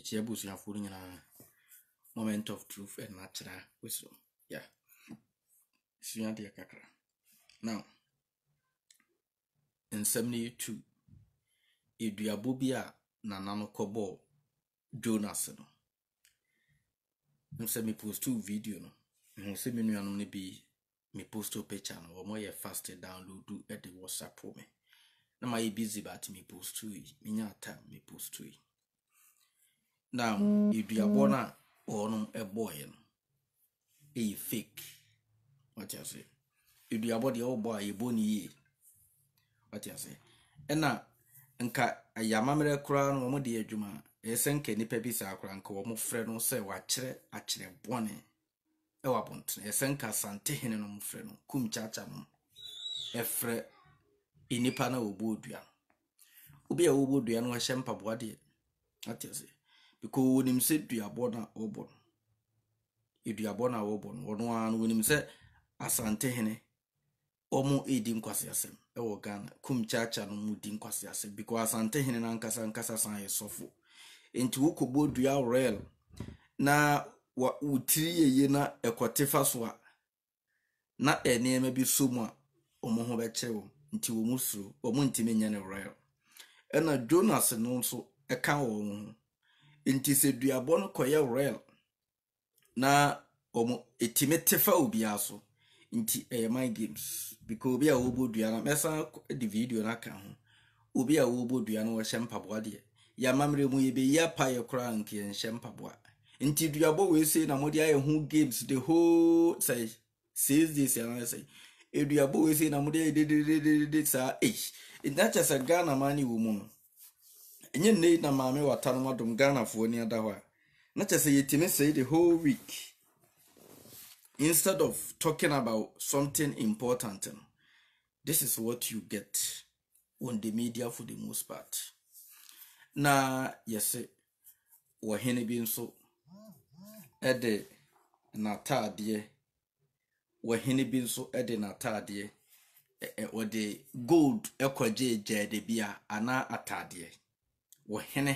akyi abusuafoɔ no nyinaa moment of truth and natural wisdom yeah sua deɛ kakra now nsɛm no yɛ two eduabɔ bi a nana no kɔbɔɔ jonas no sɛ mepostoo video no mehu sɛ me nuanom no bi mepostoo picture no wɔmɔyɛ fast download de whatsapp me na mayɛ busy but mepostoo yi menya time mepostoo yi now mm-hmm. eduabɔ no a wɔnom bɔɔeɛ no ɛyɛ fake wate ase eduabɔ deɛ wobɔ a yɛbɔ ne yie wate ase ɛna nka ɛyɛ amammerɛ koraa no wɔn de adwuma a ɛyɛ nka nnipa bi saa koraa nka wɔn frɛ no sɛ wakyerɛ akyerɛ bɔne ɛwɔ abɔntene ɛyɛ sɛ nka santehene no frɛ no kum kyakya no ɛfrɛ nnipa no a wɔbɔ dua no obi a wɔbɔ dua no wɔhyɛ mpaboa deɛ wate ase because duyabona obon iduyabona obon wonwan winim se asantehene omu edi nkwasi asem ewo kum kumchacha no mu di nkwasi asem because asantehene na nkasa nkasa san yesofo nti wokɔbɔ dua rel na wo tiri yeye na ɛkɔtefa so a na nneɛma bi so mu a ɔmo ho bɛkyerɛ wɔn nti wɔn mu suro wɔn ntumi nyɛ ne rel ɛna e jonas no nso ɛka e wɔn ho nti sɛ duabɔ no kɔyɛ rel na wɔn etimi tefa obiara so nti ɛyɛ mind games because obi a wɔbɔ dua no mɛsan de video no aka ho obi a wɔbɔ dua no wɔhyɛ mpaboa deɛ yɛamammerɛ mu yɛbɛyi apaeɛ koraa nka yɛnhyɛ mpaboa nti duabɔ wei sei na mode ayɛ ho games the whole sɛ six days anaa sɛ eduabɔ wei sei na mode ayɛ dedededede saa ei nti akyɛ sɛ ghana maa ne wɔ mu no ɛnyɛ nnei na maame wata no adom ghanafoɔ ni ada hɔ a na kyɛ sɛ yɛtumi sɛe the whole week instead of talking about something important no this is what you get on the media for the most part na yɛse wɔhene bi nso ɛde n'ataadeɛ wɔhene bi nso ɛde n'ataadeɛ ɔde gold ɛkɔgye gyaade bi a anaa ataadeɛ wɔ hene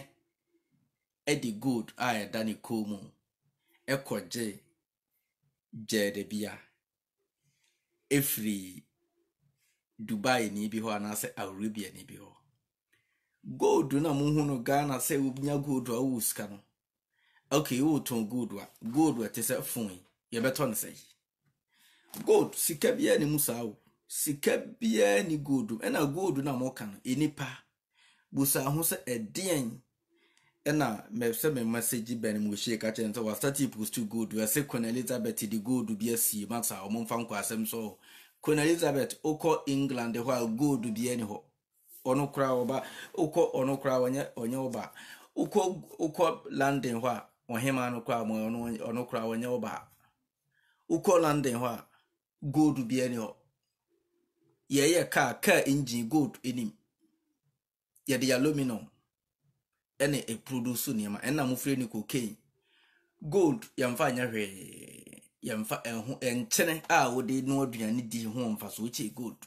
gold a ɛda ne kɔn mu kɔgye gyɛɛdabea efiri dubai ni bi hɔ anaasɛ arabia ni bi hɔ gold na mohu no ghana sɛ wonya gold a wowɔ sika no okay wotɔn gold a gold ɛte sɛ fone yɛbɛtɔ no sɛ gold sika biara ne mu saa o sika biara ne gold ɛna gold na moka no ɛnipa busaa ho sɛ ɛdeɛn ɛna mɛsɛ mɛma sɛ gyi bɛn mu hyie ka kyerɛ sɛ wasa ti post gold ɛsɛ queen elizabeth gold bi asi ma saa ɔmo mfa nkɔ asɛm so queen elizabeth okɔ england hɔ a gold bi ɛni hɔ ɔno kora ɔba ɔno kora ɔnyɛ ɔnyɛ ɔba london hɔ a no kora ɔmo ɔno ɔno kora ɔnyɛ ɔba london hɔ a gold bi ɛni hɔ yɛyɛ yɛde yalominum ɛna epurudu so nneɛma ɛna mofiri ne cocaine gold yɛmfa nyɛ hwee yɛmfa ɛho ɛnkyene a wɔde no aduane di ho mfasoɔ kyɛ gold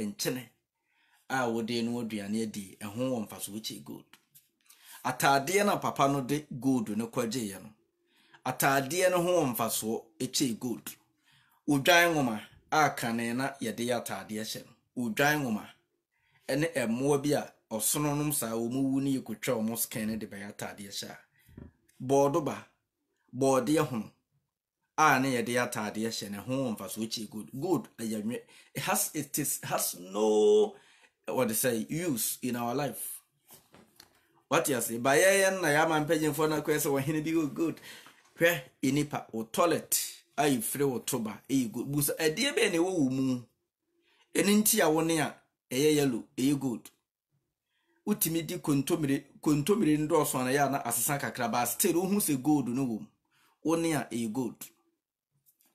ɛnkyene a wɔde no aduane adi ɛho wɔ mfasoɔ kyɛ gold ataadeɛ na papa no de gold no kɔgyeeɛ no ataadeɛ no ho wɔ mfasoɔ kyɛ gold odwan nwoma a kane na yɛde yɛ ataadeɛ hyɛ no odwan nwoma ne mmoa bi a ɔsono nom saa wɔn wu ne yɛkɔtwa wɔn scan ne de bɛyɛ ataadeɛ hyɛ a bɔɔdo ba bɔɔdeɛ ho a ne yɛde ataadeɛ hyɛ ne ho wɔn mfasoɔ kyɛ gold gold ɛyɛ nwɛ it has it is has no what they say use in our life what you say ba na yɛ ama mpɛgyinfoɔ na kɔɛ sɛ wɔhene bi go oh, gold hwɛ nipa wɔ toilet a yɛfiri wɔ toba ɛyɛ gold busa ɛdeɛ bɛyɛ na ɛwɔ wɔn mu ɛne nti a wɔne a ɛyɛ yellow ɛyɛ gold. wotumi di kontomire kontomire ndị ọsọ na ya na asịsa kakraba still ohu sị gold na wom wone a ɛyɛ gold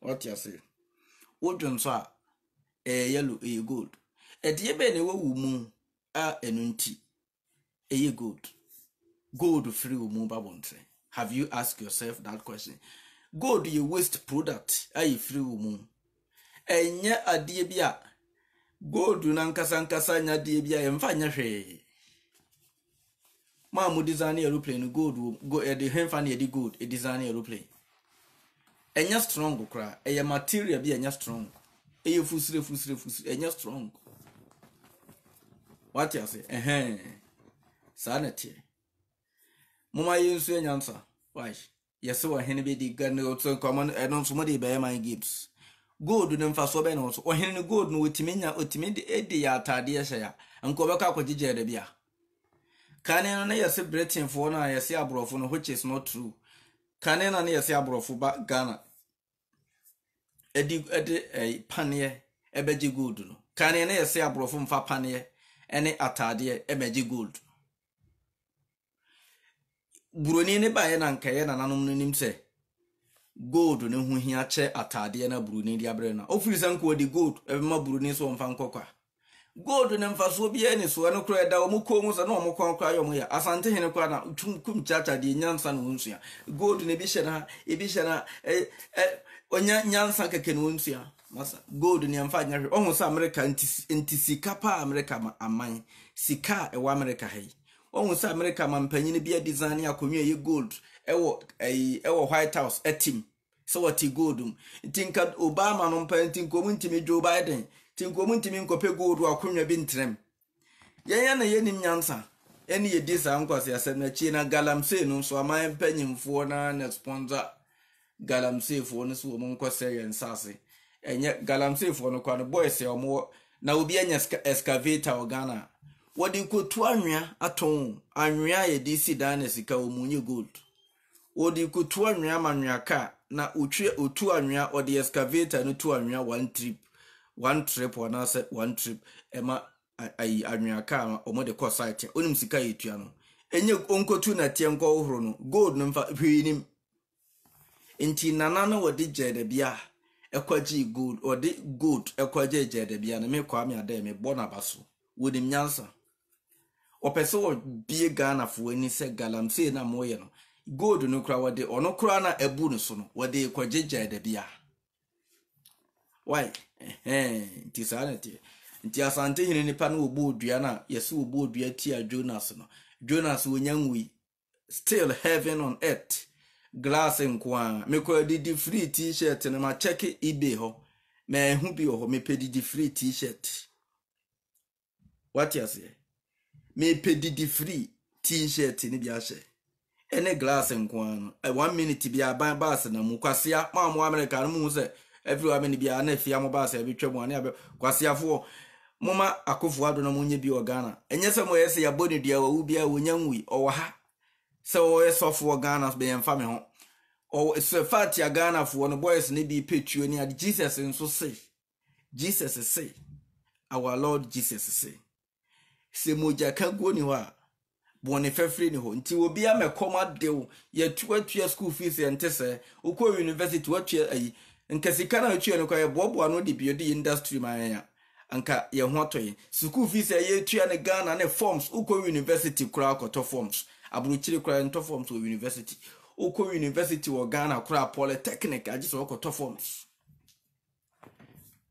ɔte ase wodwe nso a ɛyɛ yelo ɛyɛ gold ɛdeɛ ebe na ɛwɔ wo mu a ɛno nti ɛyɛ gold gold firi wo mu ba bɔntere have you ask yourself that question gold yɛ waste product a yɛ firi wo mu ɛnyɛ adeɛ bi a gold na nkasa nya adeɛ bi a yɛmfa nyɛ hwee maa mo design aeroplane no gold wɔ go yɛde eh, hemfa no yɛde gold design aeroplane ɛnyɛ strong koraa ɛyɛ material bi ɛnyɛ strong ɛyɛ fusire fusire fusire ɛnyɛ strong wate ase ɛhɛn saa na teɛ moma yɛ eh, nso ɛnya nsa wae yɛsɛ wɔ hene bɛdi gane ɔtɔ nkɔmɔ ɛno nso mode bɛyɛ man games gold ne mfasoɔ bɛyɛ ne ho ɔhene no gold no ɔtumi nya ɔtumi de ɛde yɛ ataadeɛ hyɛ a nkɔ bɛkɔ akɔgyegye ɛda bi a kane no na yɛse britainfoɔ no a yɛse aborɔfo no which is not true kane no na yɛse aborɔfo ba ghana ɛde ɛde e paneɛ ɛbɛgye e gold no kane no yɛse aborɔfo mfa paneɛ ɛne ataadeɛ ɛbɛgye gold buroni ne baeɛ na nkaeɛ nananom no nim sɛ gold ne ho hia kyɛ ataadeɛ na buroni de abrɛ no a ɔfiri sɛ nkoa e de gold ɛbɛma buroni so ɔmfa a. gold ne mfaso biara ni soɔ no koraa da wɔn kɔn mu sɛ na wɔn kɔn koraa yɛ wɔn asante hene kwa na tum kum kyakya deɛ nyansa na wɔn gold na ebi hyɛ na ebi hyɛ na ɛ ɛ ɔnya nyansa kɛkɛ na wɔn masa gold ne mfa anya hwɛ ɔho sɛ amerika nti sika paa amerika ma aman sika e wa amerika ha yi ɔho sɛ amerika ma mpanyin bi a design akonnwa yɛ gold wo e wo white house ɛtim sɛ wɔte gold mu nti obama no mpa nti nkɔmu ntumi joe biden nti nkurom ntumi nkɔpɛ gold akonnwa bi ntrɛm yɛnyɛ na yɛnim nyansa ɛne yɛdi saa nkwaseasɛm no akyie na galamsey no nso aman mpanyimfoɔ na na sponsor galamseyfoɔ no so wɔ mu nkɔsɛ yɛn nsase ɛnyɛ galamseyfoɔ no kwa no boys a wɔwɔ na obi anya excavator wɔ ghana a wɔde kotu anwea atɔn anwea a yɛde si dan na sika wɔ mu nye gold wɔde kotu anwea ma anwea kaa na otu anwea wɔde excavator no tu anwea one trip one trip anaasɛ one trip ɛma ayi anwea kaa ma wɔn de kɔ site onim sika yɛ tua no enye onkotu na tie nkɔ hohoro no gold no mfa hwee nim nti nana no wɔde gye dabi ɛkɔgye gold wɔde gold ɛkɔgye gye dabi a na mi kɔ ami adan mi bɔ n'aba so wɔnim nyansa wɔpɛ sɛ wɔbie ghanafoɔ ani sɛ galamsey na mo yɛ no gold no kora wɔde ɔno kora na ɛbu no so no wɔde kɔgye gye dabi wae nti saa na teɛ nti asantehene nipa no wɔbɔ odua no a yɛsɛ wɔbɔ odua tia jonas no jonas wɔnya nwui still heaven on earth glass nko a mekɔɔ didi free t-shirt no makyɛke ebay hɔ maɛho bi wɔ hɔ mepɛ didi free t-shirt wate aseɛ mepɛ didi free t-shirt no bi ahyɛ ɛne glass nko a no eh, one minute bi aban baase na mu kwasea maamu america no mu sɛ everywhere mene biara na ya mo ebi ɛbɛtwa mu ane abɛ kwaseafoɔ moma akofo ado na monyɛ bi wɔ ghana ɛnyɛ sɛ moyɛ sɛ yɛbɔ ne dua wɔwu biara wɔnya nwui ɔwɔ ha sɛ wɔyɛ sɔfoɔ ghana bɛyɛmfa me ho fatia ghanafoɔ no boys ne bi pɛtuo ne ade jesus nso se jesus se our lord jesus se sɛ mogya ka guo ni hɔ a bɔne fɛfiri ni hɔ nti obi amɛkɔm adew yɛtuatua e school fees yɛnte sɛ wokɔ university watua ayi nka sika na yɛtua no kɔ yɛboaboa no de bio yɛ industry ma yɛn a anka yɛn ho atɔ yɛn sukuu fees a yɛtua ne ghana ne forms wokɔ university koraa kɔtɔ forms aburukyire koraa ntɔ forms wɔ university wokɔ university wɔ ghana koraa polytechnic agye sɛ wɔkɔtɔ forms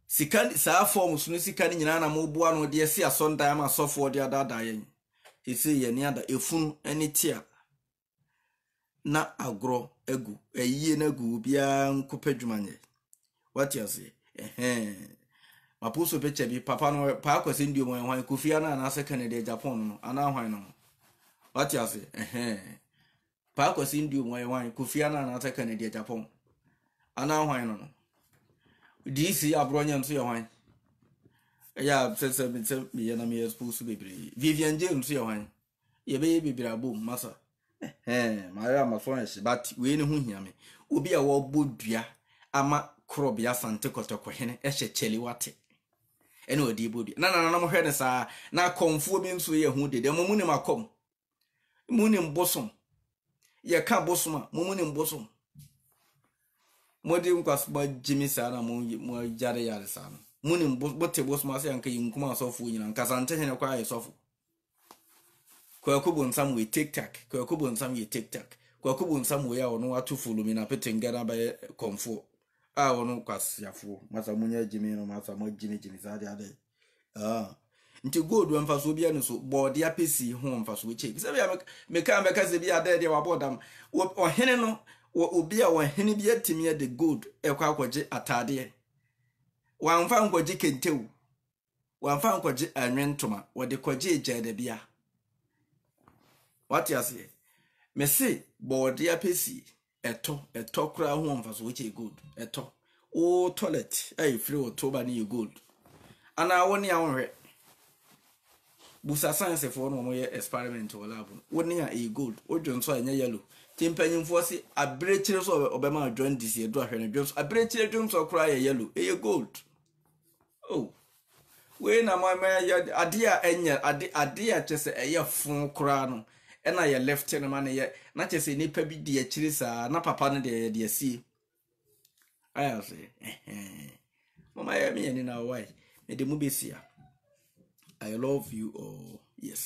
sika saa forms no sika no nyinaa na moboa no de si asɔndan ma asɔfoɔ de adaadaa yɛn ɛsɛ yɛne ada efunu ne tia na agorɔ egwu eyiye n'egwu bịa nkupe jumanye watiazi ehe mapa usobe papa pa kwesị ndị onwe nwanyị kufi ya na-ana sekọndịrị japan nọ ana ahwanyị nọ watiazi ehe pa kwesị ndị onwe nwanyị kufi ya na-ana sekọndịrị japan ana ahwanyị nọ dc abụrụ onye ntụ ya nwanyị ya sɛsɛ meyɛ na meyɛ spos bebree vivian james yɛ hwan yɛbɛyɛ bebree abom masa mara ama florence bat wee n'ihu hia me obi a wɔbɔ dua ama korɔbea sante kɔtɔkɔhene ɛhyɛ kyɛlewate ɛna ɔde bɔ dua na nana hwɛ no saa na akɔmfoɔ bi nso yɛ ho dede mo mu nim akɔm mu nim bosom yɛka bosom a mo mu nim bosom mode nkwasoma gyimi saa na moagyare yare saa no mu nim bote bosom asɛ asɔfo yɛnkuma nka nyina nkasantehene kɔ ayɛ sɔfo kwaku bonsam wei take tak kwaku bonsam yɛ take tak kwaku bonsam wei a ɔno ato fulumina petenga na bɛyɛ kɔmfoɔ a ɔno kwasiafoɔ masa monyɛ gyimi no masa mogyimigyimi saa de ade nti gold mfasoɔ bia no so ya apɛsi ho mfasoɔ kyɛ bi sɛ bia meka mɛka sɛ bi adɛ deɛ wabɔ dam ɔhene no obi a ɔhene bi atumi de gold ɛkɔ e akɔgye atadeɛ wamfa nkɔgye kenteo wamfa nkɔgye anwe ntoma wɔde kɔgye gyaadabia wate aseɛ mese bɔɔde apɛsie ɛtɔ ɛtɔ koraa ho ɔmfa so wokyɛ gold ɛtɔ wo toilet ayɛfiri wo toba no yɛ gold anaa wo ne a wohwɛ busa sciencefoɔ no ɔmyɛ experiment wɔ lab no wo ne a ɛyɛ gold wodwo nso a ɛnyɛ yellow nti mpanyimfoɔ se aberɛkyire so ɔbɛma dwon de si ɛdu ahwɛ no dwom so aberɛkyire dwom so koraa yɛ yellow ɛyɛ gold oh wei na mama adeɛ a ɛnyɛ adeɛ a kyerɛ sɛ ɛyɛ fo koraa no ɛna yɛ left no ma no yɛ na kyerɛ sɛ nnipa bi di akyiri saa na papa no deɛ yɛde asie ayɛ sɛ mama yɛ meyɛ ni na wae mede mu bɛsia i love you all yes